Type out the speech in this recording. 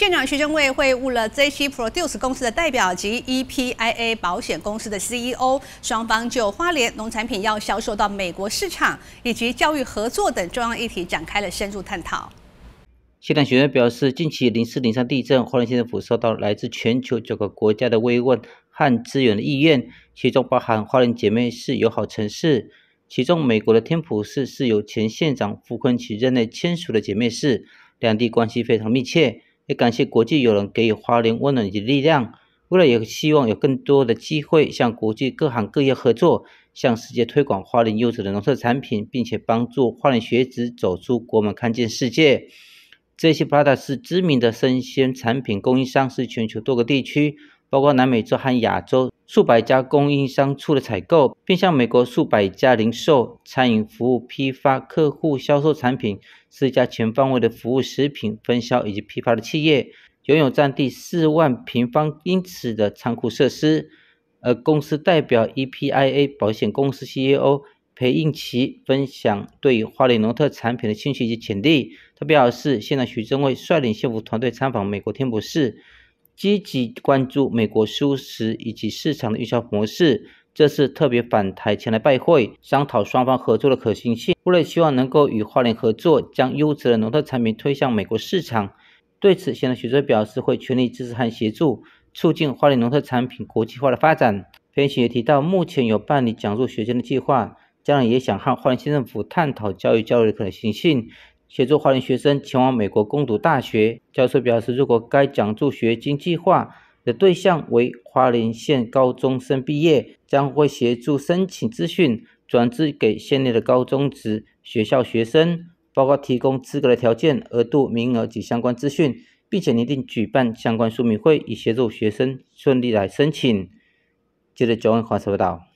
县长徐正伟会晤了 ZC Produce 公司的代表及 EPIA 保险公司的 CEO，双方就花莲农产品要销售到美国市场以及教育合作等重要议题展开了深入探讨。县长徐正表示，近期零四零三地震，花莲县政府受到来自全球九个国家的慰问和支援的意愿，其中包含花莲姐妹市友好城市，其中美国的天普市是由前县长傅昆萁任内签署的姐妹市，两地关系非常密切。也感谢国际友人给予华莲温暖与力量。未来也希望有更多的机会向国际各行各业合作，向世界推广华莲优质的农特产品，并且帮助华莲学子走出国门，看见世界。这些 p r a d a 是知名的生鲜产品供应商，是全球多个地区，包括南美洲和亚洲。数百家供应商处的采购，并向美国数百家零售、餐饮服务、批发客户销售产品。是一家全方位的服务食品分销以及批发的企业，拥有占地四万平方英尺的仓库设施。而公司代表 EPIA 保险公司 CEO 裴应奇分享对花里农特产品的兴趣以及潜力。他表示，现在徐正伟率领幸福团队参访美国天普市。积极关注美国输食以及市场的营销模式，这次特别返台前来拜会，商讨双方合作的可行性。布了希望能够与花莲合作，将优质的农特产品推向美国市场。对此，现在许者表示会全力支持和协助，促进花莲农特产品国际化的发展。裴县也提到，目前有办理讲座学生的计划，家来也想和花莲县政府探讨教育教育的可行性。协助华莲学生前往美国攻读大学，教授表示，如果该奖助学金计划的对象为华林县高中生毕业，将会协助申请资讯转至给县内的高中职学校学生，包括提供资格的条件、额度、名额及相关资讯，并且拟定举办相关说明会，以协助学生顺利来申请。接着转回华商报道。